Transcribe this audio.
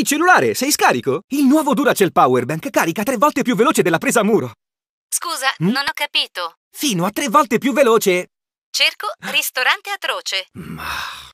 Ehi, cellulare, sei scarico? Il nuovo Duracell Powerbank carica tre volte più veloce della presa a muro. Scusa, mm? non ho capito. Fino a tre volte più veloce. Cerco ristorante atroce. Ma...